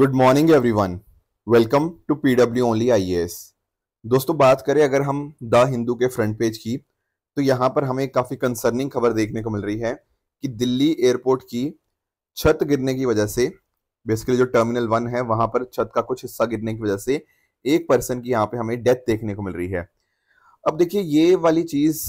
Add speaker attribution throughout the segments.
Speaker 1: Good morning every one welcome to P W only I S दोस्तों बात करें अगर हम द हिंदू के फ्रंट पेज की तो यहाँ पर हमें काफ़ी कंसर्निंग खबर देखने को मिल रही है कि दिल्ली एयरपोर्ट की छत गिरने की वजह से बेसिकली जो टर्मिनल वन है वहाँ पर छत का कुछ हिस्सा गिरने की वजह से एक पर्सन की यहाँ पे हमें डेथ देखने को मिल रही है अब देखिए ये वाली चीज़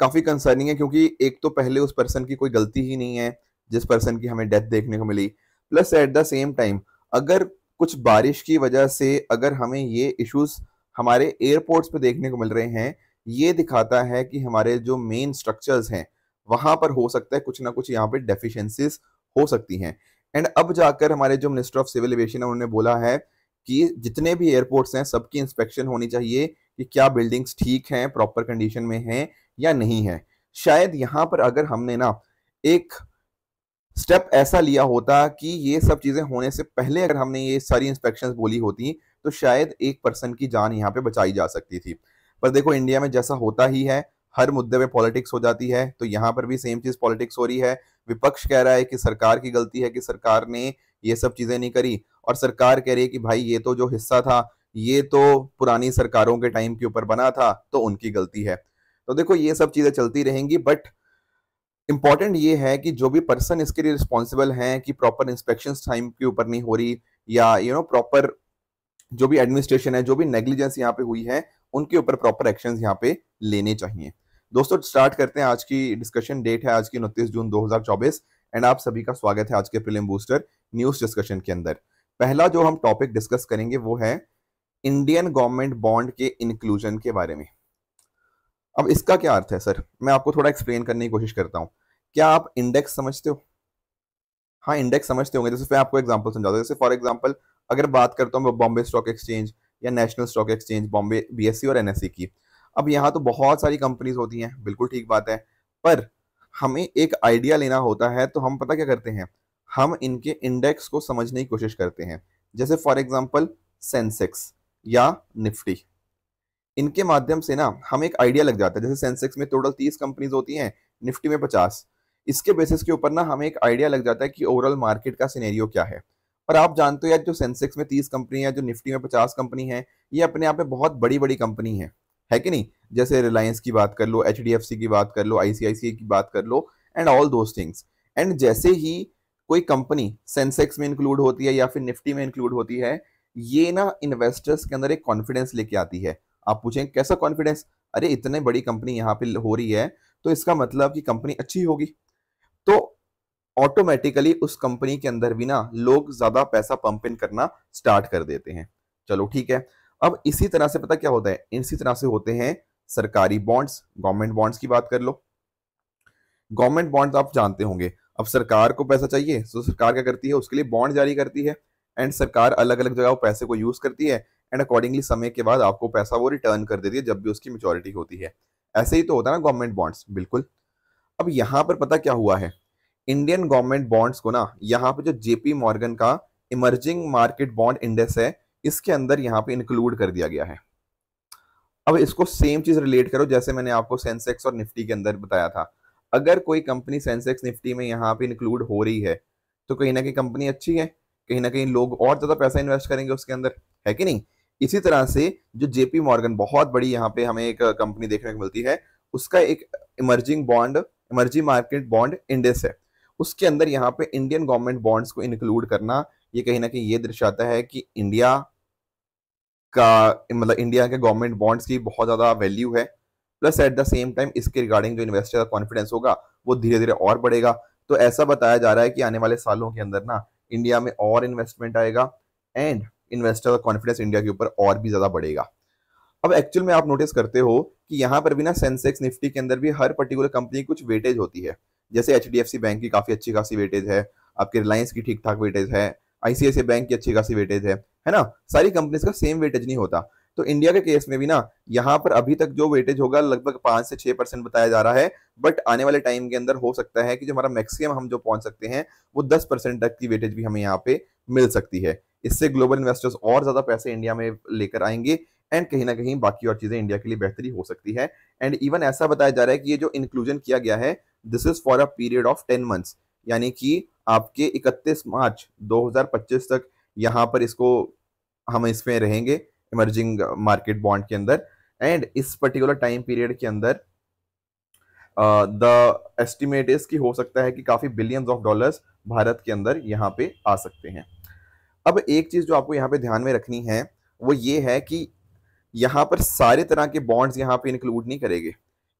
Speaker 1: काफ़ी कंसर्निंग है क्योंकि एक तो पहले उस पर्सन की कोई गलती ही नहीं है जिस पर्सन की हमें डेथ देखने को मिली plus at the same time अगर कुछ बारिश की वजह से अगर हमें ये इश्यूज हमारे एयरपोर्ट्स पे देखने को मिल रहे हैं ये दिखाता है कि हमारे जो मेन स्ट्रक्चर्स हैं वहां पर हो सकता है कुछ ना कुछ यहाँ पे डेफिशिएंसीज हो सकती हैं एंड अब जाकर हमारे जो मिनिस्टर ऑफ सिविल एवियशन है उन्होंने बोला है कि जितने भी एयरपोर्ट्स हैं सबकी इंस्पेक्शन होनी चाहिए कि क्या बिल्डिंग्स ठीक हैं प्रॉपर कंडीशन में हैं या नहीं है शायद यहाँ पर अगर हमने ना एक स्टेप ऐसा लिया होता कि ये सब चीज़ें होने से पहले अगर हमने ये सारी इंस्पेक्शन बोली होती तो शायद एक पर्सन की जान यहाँ पे बचाई जा सकती थी पर देखो इंडिया में जैसा होता ही है हर मुद्दे पे पॉलिटिक्स हो जाती है तो यहाँ पर भी सेम चीज़ पॉलिटिक्स हो रही है विपक्ष कह रहा है कि सरकार की गलती है कि सरकार ने ये सब चीज़ें नहीं करी और सरकार कह रही है कि भाई ये तो जो हिस्सा था ये तो पुरानी सरकारों के टाइम के ऊपर बना था तो उनकी गलती है तो देखो ये सब चीज़ें चलती रहेंगी बट इम्पॉर्टेंट ये है कि जो भी पर्सन इसके लिए रिस्पॉन्सिबल हैं कि प्रॉपर इंस्पेक्शन टाइम के ऊपर नहीं हो रही या यू नो प्रॉपर जो भी एडमिनिस्ट्रेशन है जो भी नेग्लिजेंस यहाँ पे हुई है उनके ऊपर प्रॉपर एक्शन यहाँ पे लेने चाहिए दोस्तों स्टार्ट करते हैं आज की डिस्कशन डेट है आज की उनतीस जून 2024 एंड आप सभी का स्वागत है आज के फिल्म बूस्टर न्यूज डिस्कशन के अंदर पहला जो हम टॉपिक डिस्कस करेंगे वो है इंडियन गवर्नमेंट बॉन्ड के इंक्लूजन के बारे में अब इसका क्या अर्थ है सर मैं आपको थोड़ा एक्सप्लेन करने की कोशिश करता हूँ क्या आप इंडेक्स समझते हो हाँ इंडेक्स समझते होंगे जैसे मैं आपको एग्जाम्पल समझाता हूँ जैसे फॉर एग्जाम्पल अगर बात करता हूँ बॉम्बे स्टॉक एक्सचेंज या national stock exchange Bombay B और एन e की अब यहाँ तो बहुत सारी कंपनीज होती हैं बिल्कुल ठीक बात है पर हमें एक आइडिया लेना होता है तो हम पता क्या करते हैं हम इनके इंडेक्स को समझने की कोशिश करते हैं जैसे फॉर एग्जाम्पल सेंसेक्स या निफ्टी इनके माध्यम से ना हमें एक आइडिया लग जाता है जैसे सेंसेक्स में टोटल तीस कंपनीज होती हैं निफ्टी में पचास इसके बेसिस के ऊपर ना हमें एक आइडिया लग जाता है कि ओवरऑल मार्केट का सिनेरियो क्या है और आप जानते हो यार जो सेंसेक्स में तीस कंपनी है जो निफ्टी में पचास कंपनी है ये अपने आप में बहुत बड़ी बड़ी कंपनी है है कि नहीं जैसे रिलायंस की बात कर लो एच की बात कर लो आईसीआईसी की बात कर लो and all those things and जैसे ही कोई कंपनी सेंसेक्स में इंक्लूड होती है या फिर निफ्टी में इंक्लूड होती है ये ना इन्वेस्टर्स के अंदर एक कॉन्फिडेंस लेके आती है आप पूछेंगे कैसा कॉन्फिडेंस अरे इतने बड़ी कंपनी यहाँ पे हो रही है तो इसका मतलब कि कंपनी अच्छी होगी तो ऑटोमेटिकली उस कंपनी के अंदर भी ना लोग ज्यादा पैसा पंप इन करना स्टार्ट कर देते हैं चलो ठीक है अब इसी तरह से पता क्या होता है इसी तरह से होते हैं सरकारी बॉन्ड्स गवर्नमेंट बॉन्ड्स की बात कर लो गवर्नमेंट बॉन्ड्स आप जानते होंगे अब सरकार को पैसा चाहिए तो सरकार क्या करती है उसके लिए बॉन्ड जारी करती है एंड सरकार अलग अलग जगह पैसे को यूज करती है एंड अकॉर्डिंगली समय के बाद आपको पैसा वो रिटर्न कर देती है जब भी उसकी मेचोरिटी होती है ऐसे ही तो होता है ना गवर्नमेंट बॉन्ड्स बिल्कुल अब यहाँ पर पता क्या हुआ है इंडियन गवर्नमेंट बॉन्ड्स को ना यहाँ पर जो जेपी मॉर्गन का इमर्जिंग मार्केट बॉन्ड इंडेक्स है इसके अंदर यहाँ पे इंक्लूड कर दिया गया है अब इसको सेम चीज रिलेट करो जैसे मैंने आपको सेंसेक्स और निफ्टी के अंदर बताया था अगर कोई कंपनी सेंसेक्स निफ्टी में यहाँ पे इंक्लूड हो रही है तो कहीं ना कहीं कंपनी अच्छी है कहीं ना कहीं लोग और ज्यादा पैसा इन्वेस्ट करेंगे उसके अंदर है कि नहीं इसी तरह से जो जेपी मॉर्गन बहुत बड़ी यहाँ पे हमें एक कंपनी देखने को मिलती है उसका एक emerging bond emerging market bond index है उसके अंदर यहाँ पे इंडियन गवर्नमेंट बॉन्ड्स को इंक्लूड करना ये कहीं ना कहीं ये दर्शाता है कि इंडिया का मतलब इंडिया के गवर्नमेंट बॉन्ड्स की बहुत ज़्यादा वैल्यू है plus at the same time इसके रिगार्डिंग जो इन्वेस्टर का कॉन्फिडेंस होगा वो धीरे धीरे और बढ़ेगा तो ऐसा बताया जा रहा है कि आने वाले सालों के अंदर ना इंडिया में और इन्वेस्टमेंट आएगा एंड इन्वेस्टर का कॉन्फिडेंस इंडिया के ऊपर और भी ज़्यादा बढ़ेगा अब एक्चुअल में आप नोटिस करते हो कि यहाँ पर भी ना सेंसेक्स निफ्टी के अंदर भी हर पर्टिकुलर कंपनी की कुछ वेटेज होती है जैसे एच बैंक की काफ़ी अच्छी खासी वेटेज है आपके रिलायंस की ठीक ठाक वेटेज है आईसीआईसी बैंक की अच्छी खासी वेटेज है है ना सारी कंपनीज का सेम वेटेज नहीं होता तो इंडिया के केस में भी ना यहाँ पर अभी तक जो वेटेज होगा लगभग पांच से छह परसेंट बताया जा रहा है बट आने वाले टाइम के अंदर हो सकता है कि जो हमारा मैक्सिमम हम जो पहुंच सकते हैं वो दस परसेंट तक की वेटेज भी हमें यहाँ पे मिल सकती है इससे ग्लोबल इन्वेस्टर्स और ज़्यादा पैसे इंडिया में लेकर आएंगे एंड कहीं ना कहीं बाकी और चीज़ें इंडिया के लिए बेहतरी हो सकती है एंड इवन ऐसा बताया जा रहा है कि ये जो इंक्लूजन किया गया है this is for a period of ten months यानी कि आपके 31 मार्च 2025 तक यहाँ पर इसको हम इसमें रहेंगे इमर्जिंग मार्केट बॉन्ड के अंदर एंड इस पर्टिकुलर टाइम पीरियड के अंदर द एस्टिमेट इज कि हो सकता है कि काफ़ी बिलियंस ऑफ डॉलर्स भारत के अंदर यहाँ पे आ सकते हैं अब एक चीज़ जो आपको यहाँ पे ध्यान में रखनी है वो ये है कि यहाँ पर सारे तरह के बॉन्ड्स यहाँ पे इंक्लूड नहीं करेंगे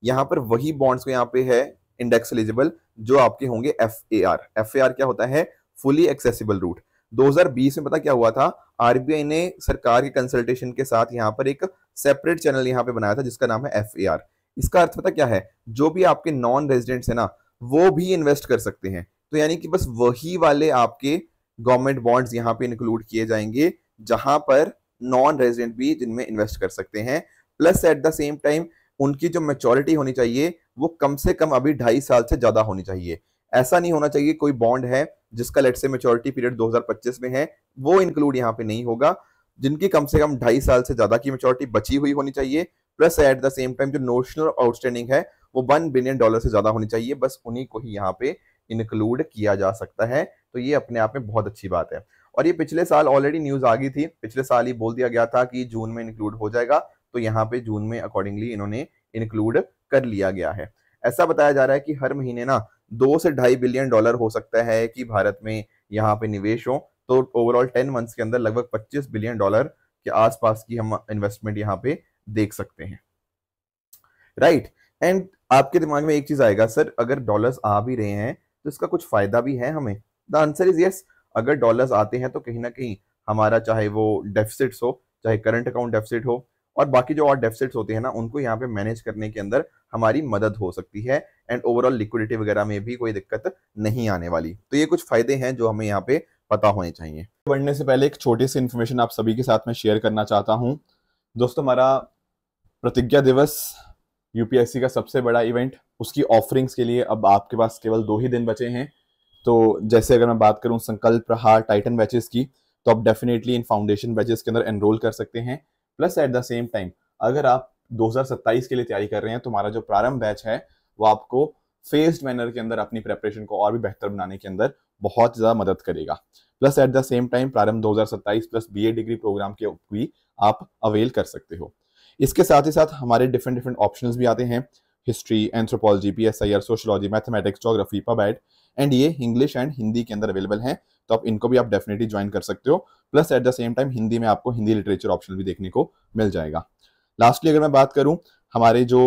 Speaker 1: यहाँ पर वही बॉन्ड्स को यहाँ पे है इंडेक्स एलिजिबल जो आपके होंगे F A R F A R क्या होता है फुली एक्सेसिबल रूट 2020 में पता क्या हुआ था आरबीआई ने सरकार के कंसल्टेशन के साथ यहाँ पर एक सेपरेट चैनल यहाँ पे बनाया था जिसका नाम है एफ ए आर इसका अर्थ पता क्या है जो भी आपके नॉन रेजिडेंट्स है ना वो भी इन्वेस्ट कर सकते हैं तो यानी कि बस वही वाले आपके गवर्नमेंट बॉन्ड्स यहाँ पे इंक्लूड किए जाएंगे जहां पर नॉन रेजिडेंट भी जिनमें इन्वेस्ट कर सकते हैं plus at the same time उनकी जो मेचोरिटी होनी चाहिए वो कम से कम अभी ढाई साल से ज़्यादा होनी चाहिए ऐसा नहीं होना चाहिए कोई बॉन्ड है जिसका लेट से मेचोरिटी पीरियड 2025 में है वो इंक्लूड यहाँ पे नहीं होगा जिनकी कम से कम ढाई साल से ज़्यादा की मेचोरिटी बची हुई होनी चाहिए plus at the same time जो नोशनल आउटस्टैंडिंग है वो वन बिलियन डॉलर से ज़्यादा होनी चाहिए बस उन्हीं को ही यहाँ पे इंक्लूड किया जा सकता है तो ये अपने आप में बहुत अच्छी बात है और ये पिछले साल ऑलरेडी न्यूज आ गई थी पिछले साल ही बोल दिया गया था कि जून में इंक्लूड हो जाएगा तो यहाँ पे जून में अकॉर्डिंगली इन्होंने इंक्लूड कर लिया गया है ऐसा बताया जा रहा है कि हर महीने ना दो से ढाई बिलियन डॉलर हो सकता है कि भारत में यहाँ पे निवेश हो तो ओवरऑल टेन मंथ्स के अंदर लगभग पच्चीस बिलियन डॉलर के आसपास की हम इन्वेस्टमेंट यहाँ पे देख सकते हैं राइट right. एंड आपके दिमाग में एक चीज आएगा सर अगर डॉलर्स आ भी रहे हैं तो इसका कुछ फायदा भी है हमें द आंसर इज यस अगर डॉलर्स आते हैं तो कहीं ना कहीं हमारा चाहे वो डेफिसिट हो चाहे करंट अकाउंट डेफिसिट हो और बाकी जो और डेफिसिट होते हैं ना उनको यहाँ पे मैनेज करने के अंदर हमारी मदद हो सकती है एंड ओवरऑल लिक्विडिटी वगैरह में भी कोई दिक्कत नहीं आने वाली तो ये कुछ फायदे हैं जो हमें यहाँ पे पता होने चाहिए बढ़ने से पहले एक छोटी सी इन्फॉर्मेशन आप सभी के साथ में शेयर करना चाहता हूँ दोस्तों हमारा प्रतिज्ञा दिवस यूपीएससी का सबसे बड़ा इवेंट उसकी ऑफरिंग्स के लिए अब आपके पास केवल दो ही दिन बचे हैं तो जैसे अगर मैं बात करूँ संकल्प प्रहार टाइटन बैचेस की तो आप डेफिनेटली इन फाउंडेशन बैचेस के अंदर एनरोल कर सकते हैं plus at the same time अगर आप 2027 के लिए तैयारी कर रहे हैं तो हमारा जो प्रारंभ बैच है वो आपको फेस्ड मैनर के अंदर अपनी प्रेपरेशन को और भी बेहतर बनाने के अंदर बहुत ज़्यादा मदद करेगा plus at the same time प्रारंभ 2027 प्लस बीए डिग्री प्रोग्राम के भी आप अवेल कर सकते हो इसके साथ ही साथ हमारे डिफरेंट डिफरेंट ऑप्शन भी आते हैं history anthropology P S I R sociology mathematics geography pub ad and ये इंग्लिश एंड हिंदी के अंदर अवेलेबल है तो आप इनको भी आप डेफिनेटली ज्वाइन कर सकते हो plus at the same time Hindi में आपको हिंदी लिटरेचर ऑप्शन भी देखने को मिल जाएगा लास्टली अगर मैं बात करूं हमारे जो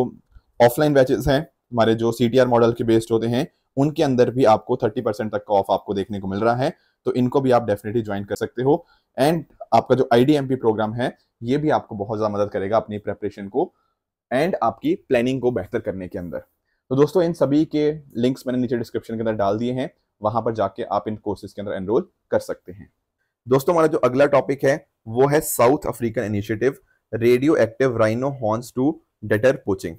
Speaker 1: ऑफलाइन बैचेस हैं हमारे जो सी मॉडल के बेस्ड होते हैं उनके अंदर भी आपको थर्टी परसेंट तक का ऑफ आपको देखने को मिल रहा है तो इनको भी आप डेफिनेटली ज्वाइन कर सकते हो एंड आपका जो आई प्रोग्राम है ये भी आपको बहुत ज़्यादा मदद करेगा अपनी प्रेपरेशन को एंड आपकी प्लानिंग को बेहतर करने के अंदर तो दोस्तों इन सभी के लिंक्स मैंने नीचे डिस्क्रिप्शन के अंदर डाल दिए हैं वहां पर जाके आप इन कोर्सेज के अंदर एनरोल कर सकते हैं दोस्तों हमारा जो अगला टॉपिक है वो है South African initiative radioactive rhino horns to deter poaching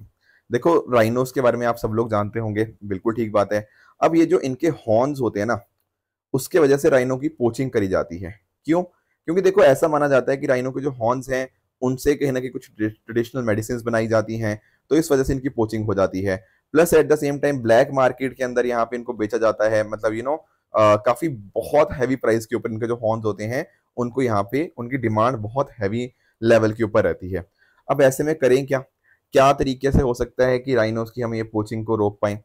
Speaker 1: देखो राइनोस के बारे में आप सब लोग जानते होंगे बिल्कुल ठीक बात है अब ये जो इनके हॉर्न्स होते हैं ना उसके वजह से राइनो की पोचिंग करी जाती है क्यों क्योंकि देखो ऐसा माना जाता है कि राइनो के जो हॉर्न्स हैं उनसे कहीं ना कहीं कुछ ट्रेडिशनल मेडिसिन बनाई जाती हैं तो इस वजह से इनकी पोचिंग हो जाती है plus at the same time black market के अंदर यहाँ पे इनको बेचा जाता है मतलब यू नो काफी बहुत हैवी प्राइस के ऊपर इनके जो हॉर्न्स होते हैं उनको यहाँ पे उनकी डिमांड बहुत हैवी लेवल के ऊपर रहती है अब ऐसे में करें क्या क्या तरीके से हो सकता है कि राइनोस की हम ये पोचिंग को रोक पाए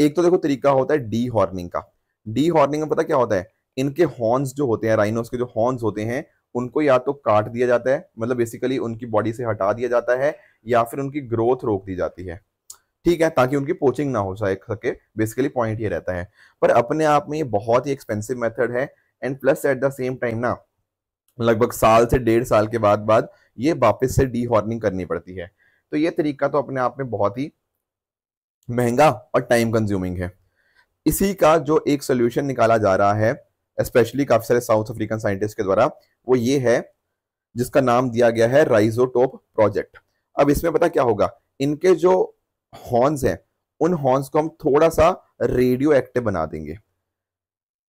Speaker 1: एक तो देखो तरीका होता है डी हॉर्निंग का डी हॉर्निंग में पता क्या होता है इनके हॉर्न्स जो होते हैं राइनोस के जो हॉर्न्स होते हैं उनको या तो काट दिया जाता है मतलब बेसिकली उनकी बॉडी से हटा दिया जाता है या फिर उनकी ग्रोथ रोक दी जाती है ठीक है ताकि उनकी पोचिंग ना हो सके बेसिकली पॉइंट ये रहता है पर अपने आप में ये बहुत ही एक्सपेंसिव मेथड है and plus at the same time ना लगभग साल से डेढ़ साल के बाद बाद ये वापस से डी करनी पड़ती है तो ये तरीका तो अपने आप में बहुत ही महंगा और टाइम कंज्यूमिंग है इसी का जो एक सोल्यूशन निकाला जा रहा है स्पेशली काफी सारे साउथ अफ्रीकन साइंटिस्ट के द्वारा वो ये है जिसका नाम दिया गया है राइजोटोप प्रोजेक्ट अब इसमें पता क्या होगा इनके जो हॉर्न्स हैं उन हॉर्न्स को हम थोड़ा सा रेडियो एक्टिव बना देंगे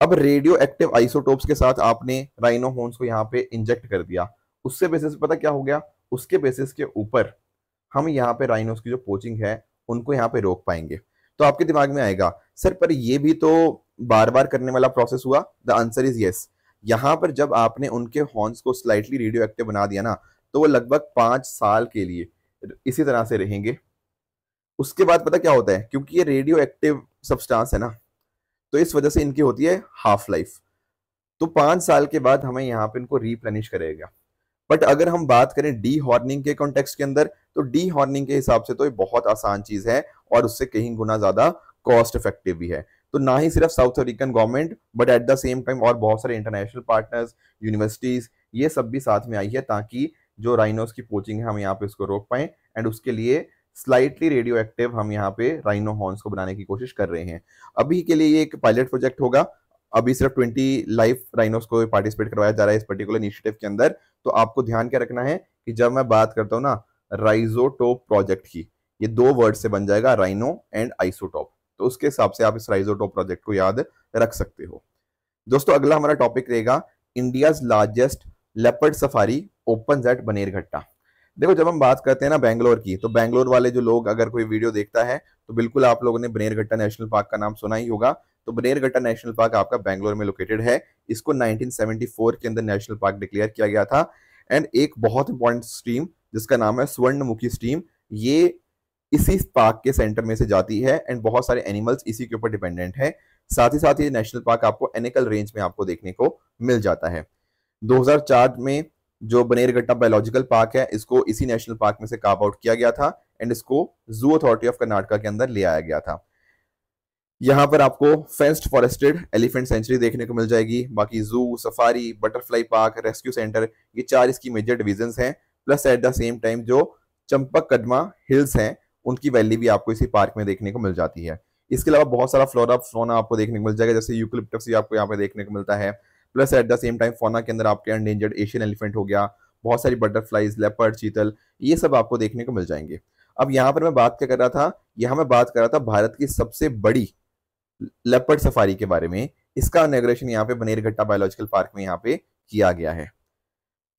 Speaker 1: अब रेडियो एक्टिव आइसोटोप्स के साथ आपने राइनो हॉर्न्स को यहाँ पे इंजेक्ट कर दिया उससे बेसिस पता क्या हो गया उसके बेसिस के ऊपर हम यहाँ पे राइनोस की जो पोचिंग है उनको यहाँ पे रोक पाएंगे तो आपके दिमाग में आएगा सर पर ये भी तो बार बार करने वाला प्रोसेस हुआ द आंसर इज यस यहाँ पर जब आपने उनके हॉर्न्स को स्लाइटली रेडियो एक्टिव बना दिया ना तो वो लगभग पांच साल के लिए इसी तरह से रहेंगे उसके बाद पता क्या होता है क्योंकि ये रेडियो एक्टिव सब्सटेंस है ना तो इस वजह से इनकी होती है हाफ लाइफ तो पांच साल के बाद हमें यहाँ पे इनको रिप्लेनिश करेगा बट अगर हम बात करें डी हॉर्निंग के कॉन्टेक्स्ट के अंदर तो डी हॉर्निंग के हिसाब से तो ये बहुत आसान चीज है और उससे कहीं गुना ज्यादा कॉस्ट इफेक्टिव भी है तो ना ही सिर्फ South African government but at the same time और बहुत सारे इंटरनेशनल पार्टनर्स यूनिवर्सिटीज ये सब भी साथ में आई है ताकि जो राइनोस की पोचिंग है हम यहाँ पे उसको रोक पाए एंड उसके लिए स्लाइटली रेडियो एक्टिव हम यहाँ पे राइनो हॉर्न को बनाने की कोशिश कर रहे हैं अभी के लिए ये एक पायलट प्रोजेक्ट होगा अभी सिर्फ 20 लाइफ राइनोस को पार्टिसिपेट करवाया जा रहा है इस पर्टिकुलर इनिशिएटिव के अंदर तो आपको ध्यान क्या रखना है कि जब मैं बात करता हूँ ना राइजोटोप प्रोजेक्ट की ये दो वर्ड से बन जाएगा राइनो एंड आइसोटॉप तो उसके हिसाब से आप इस राइजोटोप प्रोजेक्ट को याद रख सकते हो दोस्तों अगला हमारा टॉपिक रहेगा India largest leopard safari opened at Bannerghatta देखो जब हम बात करते हैं ना बैंगलोर की तो बैंगलोर वाले जो लोग अगर कोई वीडियो देखता है तो बिल्कुल आप लोगों ने बनेरघट्टा नेशनल पार्क का नाम सुना ही होगा तो बनेरघट्टा नेशनल पार्क आपका बैंगलोर में लोकेटेड है इसको 1974 के अंदर नेशनल पार्क डिक्लेयर किया गया था एंड एक बहुत इंपॉर्टेंट स्ट्रीम जिसका नाम है स्वर्णमुखी स्ट्रीम ये इसी पार्क के सेंटर में से जाती है एंड बहुत सारे एनिमल्स इसी के ऊपर डिपेंडेंट है साथ ही साथ ये नेशनल पार्क आपको एनिकल रेंज में आपको देखने को मिल जाता है 2004 में जो बनेरगट्टा बायोलॉजिकल पार्क है इसको इसी नेशनल पार्क में से काप आउट किया गया था एंड इसको जू अथॉरिटी ऑफ कर्नाटका के अंदर ले आया गया था यहाँ पर आपको फेंस्ड फॉरेस्टेड एलिफेंट सेंचुरी देखने को मिल जाएगी बाकी zoo safari butterfly park rescue centre ये चार इसकी मेजर डिविजन हैं plus at the same time जो चंपक कदमा हिल्स हैं उनकी वैली भी आपको इसी पार्क में देखने को मिल जाती है इसके अलावा बहुत सारा फ्लोरा फ्लोना आपको देखने को मिल जाएगा जैसे यूकलिप्टस आपको यहाँ पे देखने को मिलता है plus at the same time fauna के अंदर आपके अनडेंजर्ड एशियन एलिफेंट हो गया बहुत सारी बटरफ्लाइज लेपर्ड चीतल ये सब आपको देखने को मिल जाएंगे अब यहाँ पर मैं बात क्या कर रहा था यहाँ मैं बात कर रहा था भारत की सबसे बड़ी लेपर्ड सफारी के बारे में इसका इनाग्रेशन यहाँ पे बनेरघट्टा बायोलॉजिकल पार्क में यहाँ पे किया गया है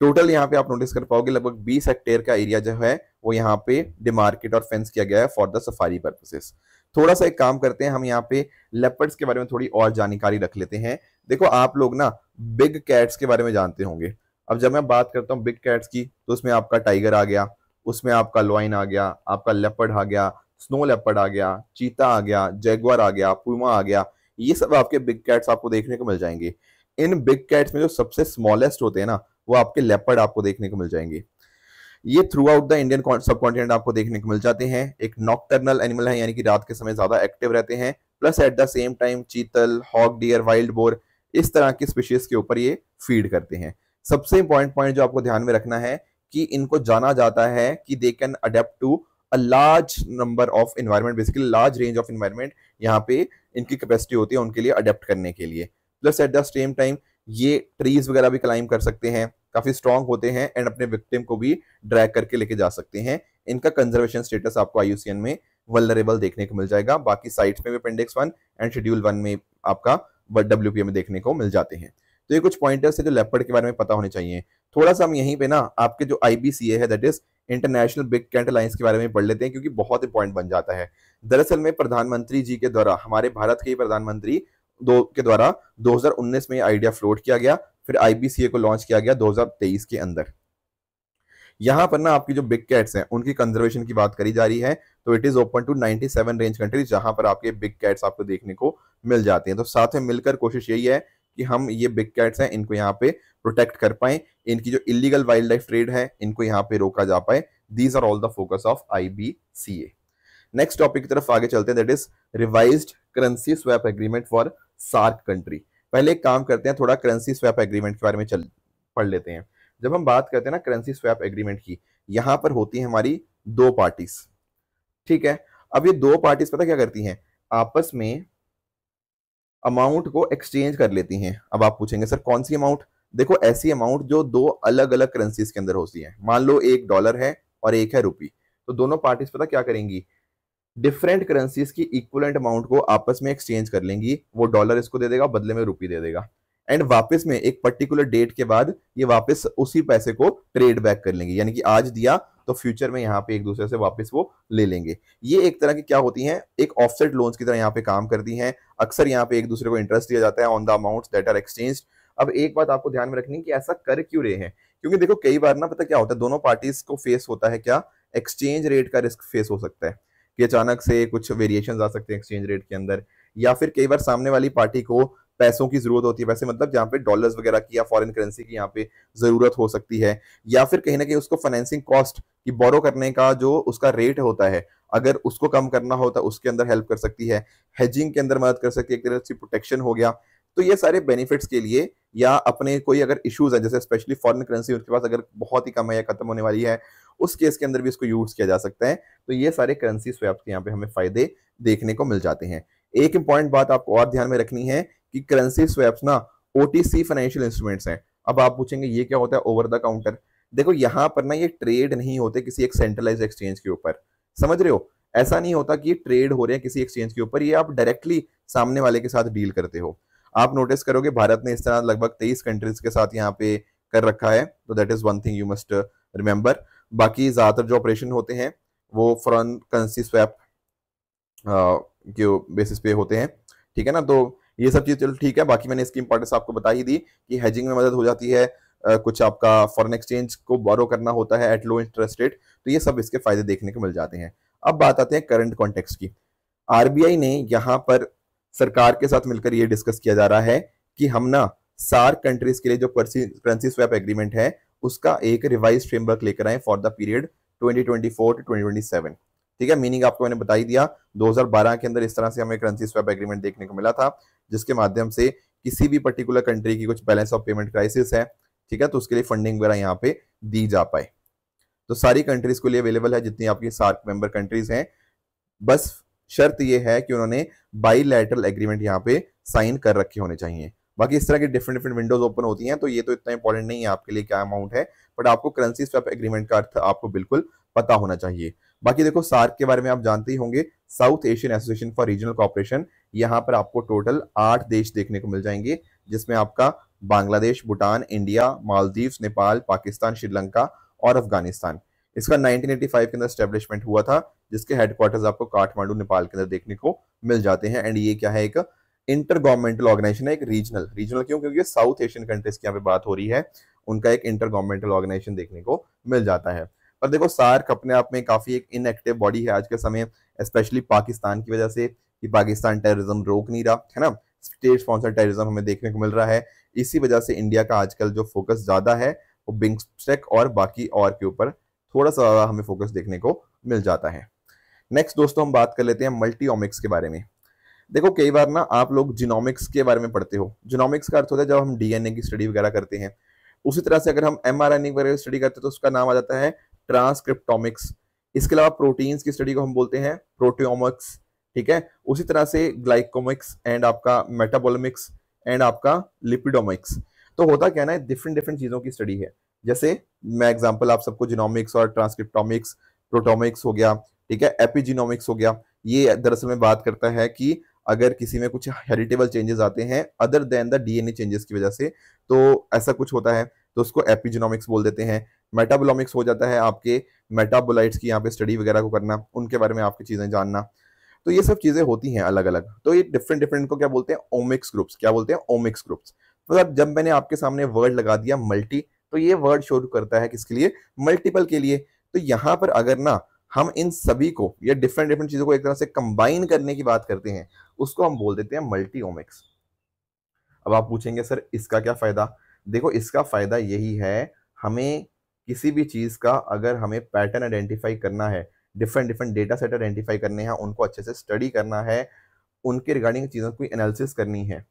Speaker 1: टोटल यहाँ पे आप नोटिस कर पाओगे लगभग 20 हेक्टेयर का एरिया जो है वो यहाँ पे डिमार्केट और फेंस किया गया है फॉर द सफारी पर्पसेस थोड़ा सा एक काम करते हैं हम यहाँ पे लेपर्ड्स के बारे में थोड़ी और जानकारी रख लेते हैं देखो आप लोग ना बिग कैट्स के बारे में जानते होंगे अब जब मैं बात करता हूँ बिग कैट्स की तो उसमें आपका टाइगर आ गया उसमें आपका लोइन आ गया आपका लेपर्ड आ गया स्नो लेपर्ड आ गया चीता आ गया जैगवर आ गया पुमा आ गया ये सब आपके बिग कैट्स आपको देखने को मिल जाएंगे इन बिग कैट्स में जो सबसे स्मॉलेस्ट होते हैं ना वो आपके लेपर्ड आपको देखने को मिल जाएंगे ये throughout the Indian subcontinent आपको देखने को मिल जाते हैं एक नॉकटर्नल एनिमल है यानी कि रात के समय ज्यादा एक्टिव रहते हैं plus at the same time chital hog deer wild boar इस तरह की स्पीशीज के ऊपर ये फीड करते हैं सबसे इंपॉर्टेंट पॉइंट जो आपको ध्यान में रखना है कि इनको जाना जाता है कि they can adapt to a large number of environment basically large range of environment यहाँ पे इनकी कैपेसिटी होती है उनके लिए अडेप्ट करने के लिए plus at the same time ये ट्रीज वगैरह भी क्लाइंब कर सकते हैं काफ़ी स्ट्रांग होते हैं एंड अपने विक्टिम को भी ड्रैग करके लेके जा सकते हैं इनका कंजर्वेशन स्टेटस आपको आई में वलरेबल देखने को मिल जाएगा बाकी साइट्स में भी appendix one and schedule one में आपका डब्ल्यू में देखने को मिल जाते हैं तो ये कुछ पॉइंटर्स है जो लेपर्ड के बारे में पता होने चाहिए थोड़ा सा हम यहीं पे ना आपके जो आई है that is international big cat alliance के बारे में पढ़ लेते हैं क्योंकि बहुत ही पॉइंट बन जाता है दरअसल में प्रधानमंत्री जी के द्वारा हमारे भारत के प्रधानमंत्री दो के द्वारा 2019 में आइडिया फ्लोट किया गया फिर आईबीसीए को लॉन्च किया गया 2023 के अंदर यहां पर ना आपकी जो बिग कैट्स हैं उनकी कंजर्वेशन की बात करी जा रही है तो it is open to 97 range countries जहां पर आपके बिग कैट्स आपको देखने को मिल जाते हैं तो साथ में मिलकर कोशिश यही है कि हम ये बिग कैट्स हैं इनको यहाँ पे प्रोटेक्ट कर पाए इनकी जो इलीगल वाइल्ड लाइफ ट्रेड है इनको यहाँ पे रोका जा पाए these are all the focus of I B C A next topic की तरफ आगे चलते हैं that is revise currency swap agreement for SAARC country पहले एक काम करते हैं थोड़ा करेंसी स्वैप एग्रीमेंट के बारे में चल पढ़ लेते हैं जब हम बात करते हैं ना करेंसी स्वैप एग्रीमेंट की यहां पर होती है हमारी दो पार्टीज ठीक है अब ये दो पार्टीज पता क्या करती हैं आपस में अमाउंट को एक्सचेंज कर लेती हैं अब आप पूछेंगे सर कौन सी अमाउंट देखो ऐसी अमाउंट जो दो अलग अलग करेंसीज के अंदर होती है मान लो एक डॉलर है और एक है रुपी तो दोनों पार्टीज पता क्या करेंगी डिफरेंट करेंसीज की इक्वलेंट अमाउंट को आपस में एक्सचेंज कर लेंगी वो डॉलर इसको दे देगा बदले में रुपी दे देगा एंड वापस में एक पर्टिकुलर डेट के बाद ये वापस उसी पैसे को ट्रेड बैक कर लेंगे यानी कि आज दिया तो फ्यूचर में यहाँ पे एक दूसरे से वापस वो ले लेंगे ये एक तरह की क्या होती है एक ऑफसेट लोन्स की तरह यहाँ पे काम करती है अक्सर यहाँ पे एक दूसरे को इंटरेस्ट दिया जाता है on the amount that are exchange अब एक बात आपको ध्यान में रखनी कि ऐसा कर क्यों रहे हैं क्योंकि देखो कई बार ना पता क्या होता है दोनों पार्टीज को फेस होता है क्या एक्सचेंज रेट का रिस्क फेस हो सकता है कि अचानक से कुछ वेरिएशन आ सकते हैं एक्सचेंज रेट के अंदर या फिर कई बार सामने वाली पार्टी को पैसों की जरूरत होती है वैसे मतलब जहाँ पे डॉलर्स वगैरह की या फॉरेन करेंसी की यहाँ पे जरूरत हो सकती है या फिर कहीं ना कहीं उसको फाइनेंसिंग कॉस्ट की बोरो करने का जो उसका रेट होता है अगर उसको कम करना हो तो उसके अंदर हेल्प कर सकती है हेजिंग के अंदर मदद कर सकती है एक तरह से प्रोटेक्शन हो गया तो ये सारे बेनिफिट्स के लिए या अपने कोई अगर इश्यूज है जैसे स्पेशली फॉरेन करेंसी उसके पास अगर बहुत ही कम है या खत्म होने वाली है उस केस के अंदर भी इसको यूज किया जा सकता है तो ये सारे करेंसी स्वैप्स के यहाँ पे हमें फायदे देखने को मिल जाते हैं एक इंपॉर्टेंट बात आपको और ध्यान में रखनी है कि करेंसी स्वैप्स ना ओटीसी फाइनेंशियल इंस्ट्रूमेंट्स हैं अब आप पूछेंगे ये क्या होता है ओवर द काउंटर देखो यहाँ पर ना ये ट्रेड नहीं होते किसी एक सेंट्रलाइज एक्सचेंज के ऊपर समझ रहे हो ऐसा नहीं होता कि ये ट्रेड हो रहे हैं किसी एक्सचेंज के ऊपर ये आप डायरेक्टली सामने वाले के साथ डील करते हो आप नोटिस करोगे भारत ने इस तरह लगभग तेईस कंट्रीज के साथ यहाँ पे कर रखा है तो that is one thing you must remember बाकी ज्यादातर जो ऑपरेशन होते हैं वो फॉरन करेंसी स्वैप के बेसिस पे होते हैं ठीक है ना तो ये सब चीज़ चलो ठीक है बाकी मैंने इसकी इंपॉर्टेंस आपको बता ही दी कि हेजिंग में मदद हो जाती है कुछ आपका फॉरन एक्सचेंज को बोरो करना होता है एट लो इंटरेस्ट रेट तो ये सब इसके फायदे देखने को मिल जाते हैं अब बात आते हैं करंट कॉन्टेक्स्ट की आरबीआई ने यहाँ पर सरकार के साथ मिलकर ये डिस्कस किया जा रहा है कि हम ना सार कंट्रीज के लिए जो करेंसी स्वैप एग्रीमेंट है उसका एक रिवाइज फ्रेमवर्क लेकर आए फॉर द पीरियड 2024 टू 2027 ठीक है मीनिंग आपको मैंने बताई दिया 2012 के अंदर इस तरह से हमें करेंसी स्वैप एग्रीमेंट देखने को मिला था जिसके माध्यम से किसी भी पर्टिकुलर कंट्री की कुछ बैलेंस ऑफ पेमेंट क्राइसिस है ठीक है तो उसके लिए फंडिंग वगैरह यहाँ पे दी जा पाए तो सारी कंट्रीज के लिए अवेलेबल है जितनी आपकी सार्क मेंबर कंट्रीज हैं बस शर्त यह है कि उन्होंने बाईलैटरल एग्रीमेंट यहाँ पे साइन कर रखे होने चाहिए बाकी इस तरह की डिफरेंट डिफरेंट विंडोज ओपन होती हैं तो ये तो इतना इंपॉर्टेंट नहीं है आपके लिए क्या अमाउंट है बट आपको करेंसी स्वैप एग्रीमेंट का अर्थ आपको बिल्कुल पता होना चाहिए बाकी देखो सार्क के बारे में आप जानते ही होंगे South Asian Association for Regional Cooperation यहाँ पर आपको टोटल आठ देश देखने को मिल जाएंगे जिसमें आपका बांग्लादेश भूटान इंडिया मालदीव नेपाल पाकिस्तान श्रीलंका और अफगानिस्तान इसका 1985 के अंदर स्टेब्लिशमेंट हुआ था जिसके हेडक्वार्टर्स आपको काठमांडू नेपाल के अंदर देखने को मिल जाते हैं एंड ये क्या है एक इंटर गवर्नमेंटल ऑर्गेनाइजेशन है एक रीजनल रीजनल क्यों क्योंकि साउथ एशियन कंट्रीज की यहाँ पे बात हो रही है उनका एक इंटर गवर्नमेंटल ऑर्गेनाइजेशन देखने को मिल जाता है पर देखो सार्क अपने आप में काफी एक इनएक्टिव बॉडी है आज के समय स्पेशली पाकिस्तान की वजह से कि पाकिस्तान टेररिज्म रोक नहीं रहा है ना स्टेट स्पॉन्सर टेररिज्म हमें देखने को मिल रहा है इसी वजह से इंडिया का आजकल जो फोकस ज्यादा है वो बिंगस्टेक और बाकी और के ऊपर थोड़ा सा हमें फोकस देखने को मिल जाता है नेक्स्ट दोस्तों हम बात कर लेते हैं मल्टीओमिक्स के बारे में देखो कई बार ना आप लोग जिनोमिक्स के बारे में पढ़ते हो जिनोमिक्स का अर्थ होता है जब हम डीएनए की स्टडी वगैरह करते हैं उसी तरह से अगर हम एम आर एन की वगैरह स्टडी करते हैं तो उसका नाम आ जाता है ट्रांसक्रिप्टोमिक्स इसके अलावा प्रोटीन्स की स्टडी को हम बोलते हैं प्रोटियोमिक्स ठीक है उसी तरह से ग्लाइकोमिक्स एंड आपका मेटाबोलोमिक्स एंड आपका लिपिडोमिक्स तो होता क्या ना डिफरेंट डिफरेंट चीज़ों की स्टडी है जैसे मैं एग्जाम्पल आप सबको जीनोमिक्स और ट्रांसक्रिप्टोमिक्स प्रोटोमिक्स हो गया ठीक है एपिजिनोमिक्स हो गया ये दरअसल में बात करता है कि अगर किसी में कुछ हेरिटेबल चेंजेस आते हैं other than the DNA changes की वजह से तो ऐसा कुछ होता है तो उसको एपिजिनोमिक्स बोल देते हैं मेटाबोलोमिक्स हो जाता है आपके मेटाबोलाइट्स की यहाँ पे स्टडी वगैरह को करना उनके बारे में आपकी चीज़ें जानना तो ये सब चीज़ें होती हैं अलग अलग तो ये डिफरेंट डिफरेंट को क्या बोलते हैं ओमिक्स ग्रुप्स क्या बोलते हैं ओमिक्स ग्रुप्स मतलब जब मैंने आपके सामने वर्ड लगा दिया मल्टी तो ये वर्ड शुरू करता है किसके लिए मल्टीपल के लिए तो यहाँ पर अगर ना हम इन सभी को या डिफरेंट डिफरेंट चीज़ों को एक तरह से कंबाइन करने की बात करते हैं उसको हम बोल देते हैं मल्टी ओमिक्स अब आप पूछेंगे सर इसका क्या फ़ायदा देखो इसका फ़ायदा यही है हमें किसी भी चीज़ का अगर हमें पैटर्न आइडेंटिफाई करना है different different data set identify करने हैं उनको अच्छे से स्टडी करना है उनके रिगार्डिंग चीज़ों की एनालिसिस करनी है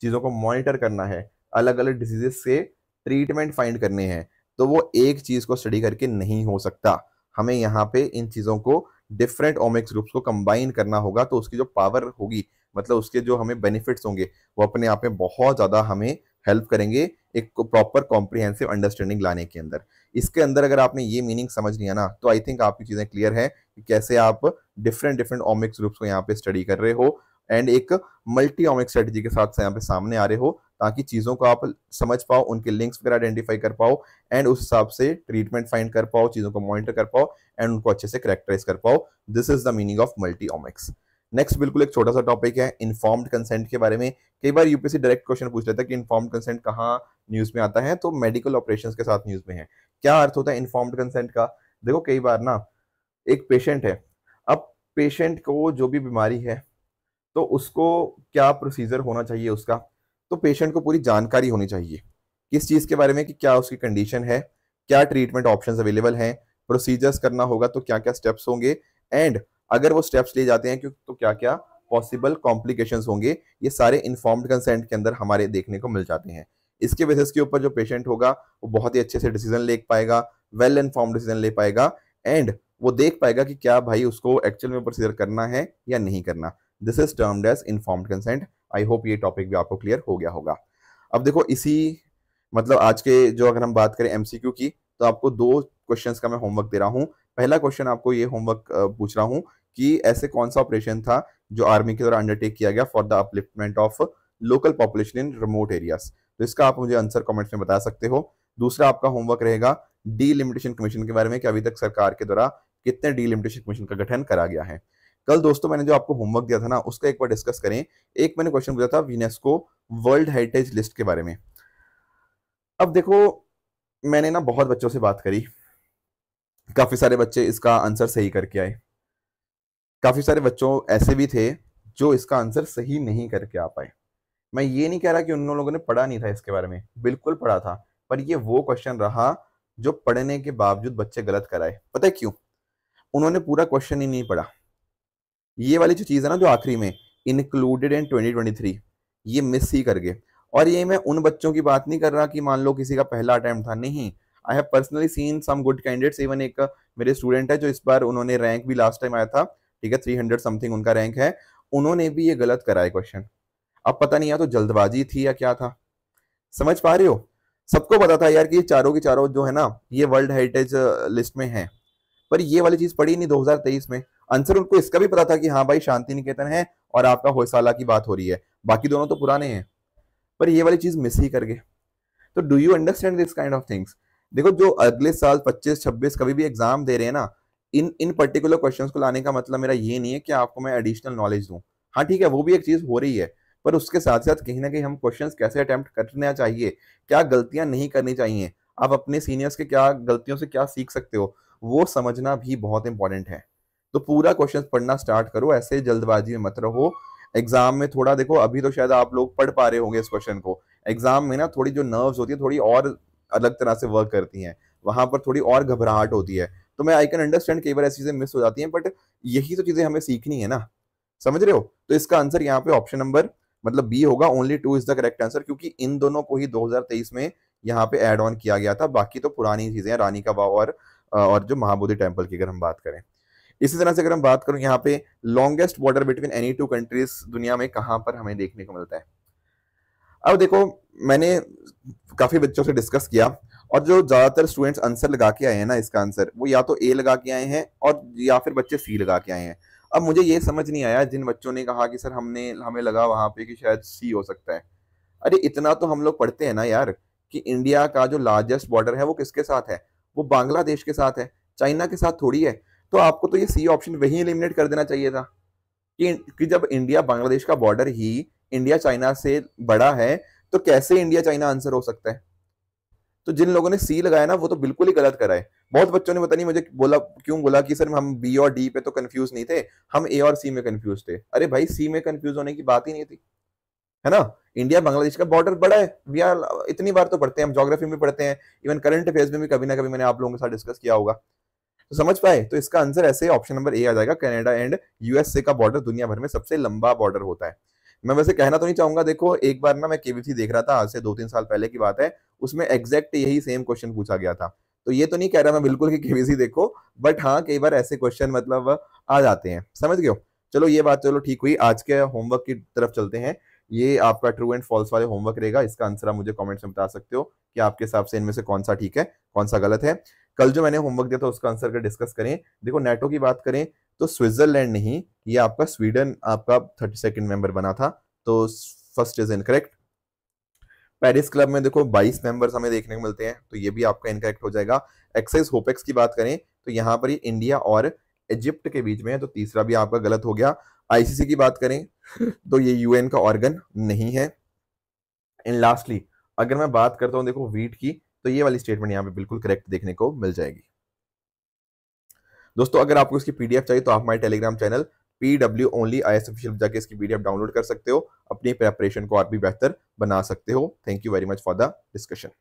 Speaker 1: चीज़ों को मॉनिटर करना है अलग अलग डिजीजेस से ट्रीटमेंट फाइंड करने हैं तो वो एक चीज़ को स्टडी करके नहीं हो सकता हमें यहाँ पे इन चीज़ों को डिफरेंट ओमिक्स ग्रुप्स को कंबाइन करना होगा तो उसकी जो पावर होगी मतलब उसके जो हमें बेनिफिट्स होंगे वो अपने आप में बहुत ज़्यादा हमें हेल्प करेंगे एक प्रॉपर कॉम्प्रीहेंसिव अंडरस्टैंडिंग लाने के अंदर इसके अंदर अगर आपने ये मीनिंग समझ लिया ना तो आई थिंक आपकी चीज़ें क्लियर है कि कैसे आप डिफरेंट डिफरेंट ऑमिक्स ग्रुप्स को यहाँ पे स्टडी कर रहे हो एंड एक मल्टी ऑमिक स्ट्रेटजी के साथ यहाँ पे सामने आ रहे हो ताकि चीज़ों को आप समझ पाओ उनके लिंक्स वगैरह आइडेंटिफाई कर पाओ एंड उस हिसाब से ट्रीटमेंट फाइंड कर पाओ चीज़ों को मॉनिटर कर पाओ एंड उनको अच्छे से करेक्टराइज कर पाओ this is the meaning of multi omics next बिल्कुल एक छोटा सा टॉपिक है इन्फॉर्म्ड कंसेंट के बारे में कई बार यूपीएससी डायरेक्ट क्वेश्चन पूछ लेता है कि इन्फॉर्म्ड कंसेंट कहाँ न्यूज़ में आता है तो मेडिकल ऑपरेशन के साथ न्यूज़ में है क्या अर्थ होता है इन्फॉर्म्ड कंसेंट का देखो कई बार ना एक पेशेंट है अब पेशेंट को जो भी बीमारी है तो उसको क्या प्रोसीजर होना चाहिए उसका तो पेशेंट को पूरी जानकारी होनी चाहिए किस चीज़ के बारे में कि क्या उसकी कंडीशन है क्या ट्रीटमेंट ऑप्शन अवेलेबल हैं प्रोसीजर्स करना होगा तो क्या क्या स्टेप्स होंगे एंड अगर वो स्टेप्स लिए जाते हैं तो क्या क्या पॉसिबल कॉम्प्लिकेशंस होंगे ये सारे इन्फॉर्म्ड कंसेंट के अंदर हमारे देखने को मिल जाते हैं इसके बेसिस के ऊपर जो पेशेंट होगा वो बहुत ही अच्छे से डिसीजन ले पाएगा वेल इन्फॉर्म डिसीजन ले पाएगा एंड वो देख पाएगा कि क्या भाई उसको एक्चुअल में प्रोसीजर करना है या नहीं करना this is termed as informed consent I hope ये टॉपिक भी आपको क्लियर हो गया होगा अब देखो इसी मतलब आज के जो अगर हम बात करें एमसीक्यू की तो आपको दो क्वेश्चंस का मैं होमवर्क दे रहा हूँ पहला क्वेश्चन आपको ये होमवर्क पूछ रहा हूँ कि ऐसे कौन सा ऑपरेशन था जो आर्मी के द्वारा अंडरटेक किया गया for the upliftment of local population in remote areas तो इसका आप मुझे आंसर कमेंट्स में बता सकते हो दूसरा आपका होमवर्क रहेगा डीलिमिटेशन कमीशन के बारे में कि अभी तक सरकार के द्वारा कितने डीलिमिटेशन कमीशन का गठन करा गया है कल दोस्तों मैंने जो आपको होमवर्क दिया था ना उसका एक बार डिस्कस करें एक मैंने क्वेश्चन पूछा था यूनेस्को वर्ल्ड हेरिटेज लिस्ट के बारे में अब देखो मैंने ना बहुत बच्चों से बात करी काफ़ी सारे बच्चे इसका आंसर सही करके आए काफ़ी सारे बच्चों ऐसे भी थे जो इसका आंसर सही नहीं करके आ पाए मैं ये नहीं कह रहा कि उन लोगों ने पढ़ा नहीं था इसके बारे में बिल्कुल पढ़ा था पर ये वो क्वेश्चन रहा जो पढ़ने के बावजूद बच्चे गलत कराए पता है क्यों उन्होंने पूरा क्वेश्चन ही नहीं पढ़ा ये वाली जो चीज़ है ना जो आखिरी में included in twenty twenty three ये मिस ही कर गए और ये मैं उन बच्चों की बात नहीं कर रहा कि मान लो किसी का पहला अटैम्प्ट था नहीं I have personally seen some good candidates even एक मेरे स्टूडेंट है जो इस बार उन्होंने रैंक भी लास्ट टाइम आया था ठीक है थ्री हंड्रेड समथिंग उनका रैंक है उन्होंने भी ये गलत करा है क्वेश्चन अब पता नहीं या तो जल्दबाजी थी या क्या था समझ पा रहे हो सबको पता था यार कि ये चारों की चारों जो है ना ये वर्ल्ड हेरिटेज लिस्ट में है पर ये वाली चीज पड़ी नहीं 2023 में आंसर उनको इसका भी पता था कि हाँ भाई शांति निकेतन है और आपका होयसाला की बात हो रही है बाकी दोनों तो पुराने हैं पर ये वाली चीज मिस ही कर गए तो do you understand this kind of things देखो जो अगले साल 25 26 कभी भी एग्जाम दे रहे हैं ना इन इन पर्टिकुलर क्वेश्चन को लाने का मतलब मेरा ये नहीं है कि आपको मैं एडिशनल नॉलेज दूँ हाँ ठीक है वो भी एक चीज़ हो रही है पर उसके साथ साथ कहीं ना कहीं हम क्वेश्चन कैसे अटैम्प्ट करना चाहिए क्या गलतियाँ नहीं करनी चाहिए आप अपने सीनियर्स के क्या गलतियों से क्या सीख सकते हो वो समझना भी बहुत इंपॉर्टेंट है तो पूरा क्वेश्चन पढ़ना स्टार्ट करो ऐसे जल्दबाजी में मत रहो एग्जाम में थोड़ा देखो अभी तो शायद आप लोग पढ़ पा रहे होंगे इस क्वेश्चन को एग्जाम में ना थोड़ी जो नर्व्स होती है थोड़ी और अलग तरह से वर्क करती हैं वहां पर थोड़ी और घबराहट होती है तो मैं आई कैन अंडरस्टैंड कई बार ऐसी चीज़ें मिस हो जाती हैं बट यही तो चीज़ें हमें सीखनी है ना समझ रहे हो तो इसका आंसर यहाँ पे ऑप्शन नंबर मतलब बी होगा only two is the correct answer क्योंकि इन दोनों को ही 2023 में यहाँ पे एड ऑन किया गया था बाकी तो पुरानी चीज़ें हैं रानी का वाव और और जो महाबोधि टेम्पल की अगर हम बात करें इसी तरह से अगर हम बात करूँ यहाँ पे longest border between any two countries दुनिया में कहाँ पर हमें देखने को मिलता है अब देखो मैंने काफ़ी बच्चों से डिस्कस किया और जो ज़्यादातर स्टूडेंट्स आंसर लगा के आए हैं ना इसका आंसर वो या तो ए लगा के आए हैं और या फिर बच्चे सी लगा के आए हैं अब मुझे ये समझ नहीं आया जिन बच्चों ने कहा कि सर हमने हमें लगा वहाँ पे कि शायद सी हो सकता है अरे इतना तो हम लोग पढ़ते हैं ना यार कि इंडिया का जो लार्जेस्ट बॉर्डर है वो किसके साथ है वो बांग्लादेश के साथ है चाइना के साथ थोड़ी है तो आपको तो ये सी ऑप्शन वही एलिमिनेट कर देना चाहिए था कि, कि जब इंडिया बांग्लादेश का बॉर्डर ही इंडिया चाइना से बड़ा है तो कैसे इंडिया चाइना आंसर हो सकता है तो जिन लोगों ने सी लगाया ना वो तो बिल्कुल ही गलत करा है बहुत बच्चों ने पता नहीं मुझे बोला क्यों बोला कि सर हम बी और डी पे तो कंफ्यूज नहीं थे हम ए और सी में कंफ्यूज थे अरे भाई सी में कंफ्यूज होने की बात ही नहीं थी है ना इंडिया बांग्लादेश का बॉर्डर बड़ा है वी आर इतनी बार तो पढ़ते हैं हम जोग्राफी में पढ़ते हैं इवन करंट अफेयर्स में भी कभी ना कभी मैंने आप लोगों के साथ डिस्कस किया होगा तो समझ पाए तो इसका आंसर ऐसे ऑप्शन नंबर ए आ जाएगा कनाडा एंड यूएसए का बॉर्डर दुनिया भर में सबसे लंबा बॉर्डर होता है मैं वैसे कहना तो नहीं चाहूंगा देखो एक बार ना मैं केबीसी देख रहा था आज से दो तीन साल पहले की बात है उसमें एग्जैक्ट यही सेम क्वेश्चन पूछा गया था तो ये तो नहीं कह रहा मैं बिल्कुल कि केबीसी देखो बट हाँ कई बार ऐसे क्वेश्चन मतलब आ जाते हैं समझ गयो चलो ये बात चलो ठीक हुई आज के होमवर्क की तरफ चलते हैं ये आपका ट्रू एंड फॉल्स वाले होमवर्क रहेगा इसका आंसर आप मुझे कमेंट्स में बता सकते हो कि आपके हिसाब से इनमें से कौन सा ठीक है कौन सा गलत है कल जो मैंने होमवर्क दिया था उसका आंसर कर डिस्कस करें देखो नेटो की बात करें तो स्विट्जरलैंड नहीं ये आपका स्वीडन आपका थर्टी सेकेंड मेंबर बना था तो first is incorrect Paris club में देखो 22 मेंबर्स हमें देखने को मिलते हैं तो ये भी आपका इनकरेक्ट हो जाएगा एक्साइज होपेक्स की बात करें तो यहाँ पर ये इंडिया और इजिप्ट के बीच में है तो तीसरा भी आपका गलत हो गया आईसीसी की बात करें तो ये यूएन का ऑर्गन नहीं है एंड लास्टली अगर मैं बात करता हूँ देखो वीट की तो ये वाली स्टेटमेंट यहाँ पे बिल्कुल करेक्ट देखने को मिल जाएगी दोस्तों अगर आपको इसकी पीडीएफ चाहिए तो आप हमारे Telegram channel P W only I S official जाकर इसकी पीडीएफ डाउनलोड कर सकते हो अपनी प्रेपरेशन को और भी बेहतर बना सकते हो thank you very much for the discussion